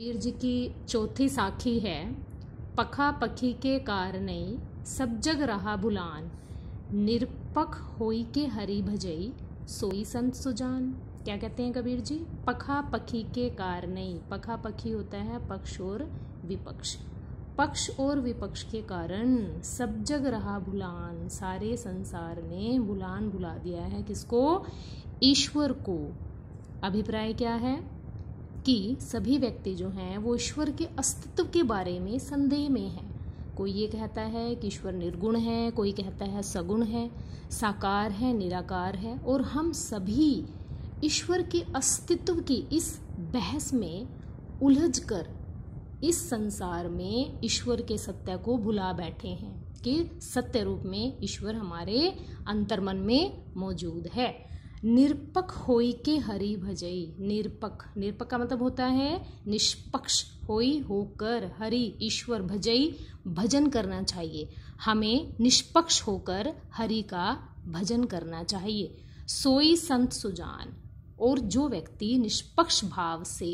कबीर जी की चौथी साखी है पखा पखी के कार नहीं सब जग रहा भुलान निरपख होई के हरी भजई सोई संत सुजान क्या कहते हैं कबीर जी पखा पखी के कार नहीं पखा पखी होता है पक्ष और विपक्ष पक्ष और विपक्ष के कारण सब जग रहा भुलान सारे संसार ने भुलान भुला दिया है किसको ईश्वर को अभिप्राय क्या है कि सभी व्यक्ति जो हैं वो ईश्वर के अस्तित्व के बारे में संदेह में हैं कोई ये कहता है कि ईश्वर निर्गुण है कोई कहता है सगुण है साकार है निराकार है और हम सभी ईश्वर के अस्तित्व की इस बहस में उलझकर इस संसार में ईश्वर के सत्य को भुला बैठे हैं कि सत्य रूप में ईश्वर हमारे अंतर्मन में मौजूद है निरपक होई के हरी भजई निरपक निरपक का मतलब होता है निष्पक्ष होई होकर हरि ईश्वर भजई भजन करना चाहिए हमें निष्पक्ष होकर हरि का भजन करना चाहिए सोई संत सुजान और जो व्यक्ति निष्पक्ष भाव से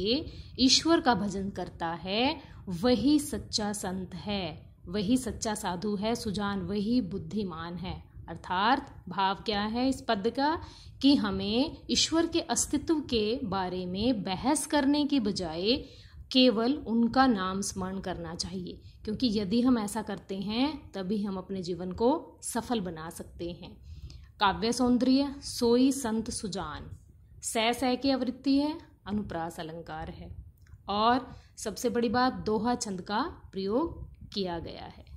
ईश्वर का भजन करता है वही सच्चा संत है वही सच्चा साधु है सुजान वही बुद्धिमान है अर्थात भाव क्या है इस पद का कि हमें ईश्वर के अस्तित्व के बारे में बहस करने के बजाय केवल उनका नाम स्मरण करना चाहिए क्योंकि यदि हम ऐसा करते हैं तभी हम अपने जीवन को सफल बना सकते हैं काव्य सौंदर्य सोई संत सुजान सह सह की आवृत्ति है अनुप्रास अलंकार है और सबसे बड़ी बात दोहा छंद का प्रयोग किया गया है